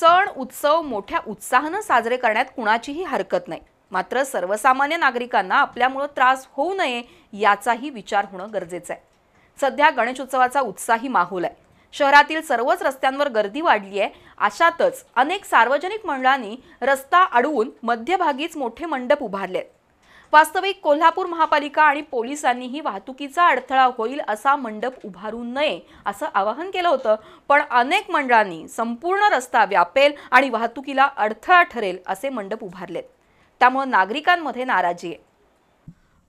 सण उत्सव मोठ्या उत्साहानं साजरे करण्यात कुणाचीही हरकत नाही मात्र सर्वसामान्य नागरिकांना आपल्यामुळं त्रास होऊ नये याचाही विचार होणं गरजेचं आहे सध्या गणेश उत्सवाचा उत्साही माहोल आहे शहरातील सर्वच रस्त्यांवर गर्दी वाढली आहे अशातच अनेक सार्वजनिक मंडळांनी रस्ता अडवून मध्यभागीच मोठे मंडप उभारले वास्तविक कोल्हापूर महापालिका आणि पोलिसांनीही वाहतुकीचा अडथळा होईल असा मंडप उभारू नये असं आवाहन केलं होतं पण अनेक मंडळांनी संपूर्ण रस्ता व्यापेल आणि वाहतुकीला अडथळा ठरेल असे मंडप उभारलेत त्यामुळे नागरिकांमध्ये नाराजी आहे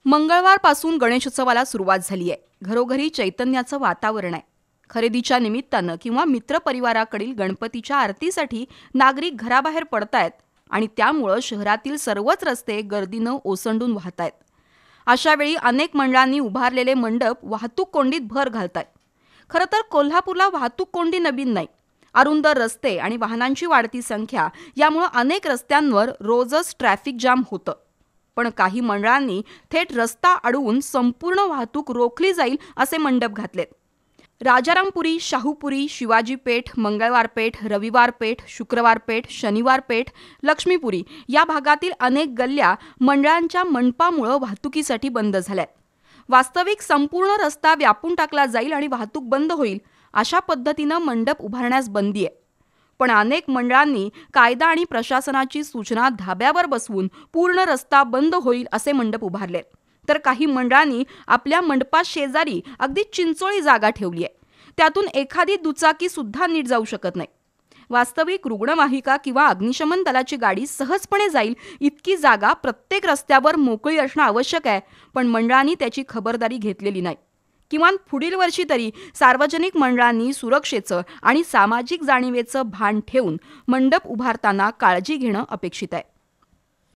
मंगळवारपासून गणेशोत्सवाला सुरुवात झाली आहे घरोघरी चैतन्याचं वातावरण आहे खरेदीच्या निमित्तानं किंवा मित्रपरिवाराकडील गणपतीच्या आरतीसाठी नागरिक घराबाहेर पडतायत आणि त्यामुळं शहरातील सर्वच रस्ते गर्दीनं ओसंडून वाहत आहेत अशावेळी अनेक मंडळांनी उभारलेले मंडप वाहतूक कोंडीत भर घालत खरं तर कोल्हापूरला वाहतूक कोंडी नवीन नाही अरुंद रस्ते आणि वाहनांची वाढती संख्या यामुळं अनेक रस्त्यांवर रोजच ट्रॅफिक जाम होतं पण काही मंडळांनी थेट रस्ता अडवून संपूर्ण वाहतूक रोखली जाईल असे मंडप घातलेत राजारामपुरी शाहूपुरी शिवाजीपेठ मंगळवारपेठ रविवारपेठ शुक्रवारपेठ शनिवारपेठ लक्ष्मीपुरी या भागातील अनेक गल्ल्या मंडळांच्या मंडपामुळं वाहतुकीसाठी बंद झाल्या वास्तविक संपूर्ण रस्ता व्यापून टाकला जाईल आणि वाहतूक बंद होईल अशा पद्धतीनं मंडप उभारण्यास बंदी आहे पण अनेक मंडळांनी कायदा आणि प्रशासनाची सूचना धाब्यावर बसवून पूर्ण रस्ता बंद होईल असे मंडप उभारले तर काही मंडळांनी आपल्या मंडपा शेजारी अगदी चिंचोळी जागा ठेवली आहे त्यातून एखादी दुचाकी सुद्धा नीट जाऊ शकत नाही वास्तविक रुग्णवाहिका किंवा अग्निशमन दलाची गाडी सहजपणे जाईल इतकी जागा प्रत्येक रस्त्यावर मोकळी असणं आवश्यक आहे पण मंडळांनी त्याची खबरदारी घेतलेली नाही किमान पुढील वर्षी तरी सार्वजनिक मंडळांनी सुरक्षेचं आणि सामाजिक जाणीवेचं भान ठेवून मंडप उभारताना काळजी घेणं अपेक्षित आहे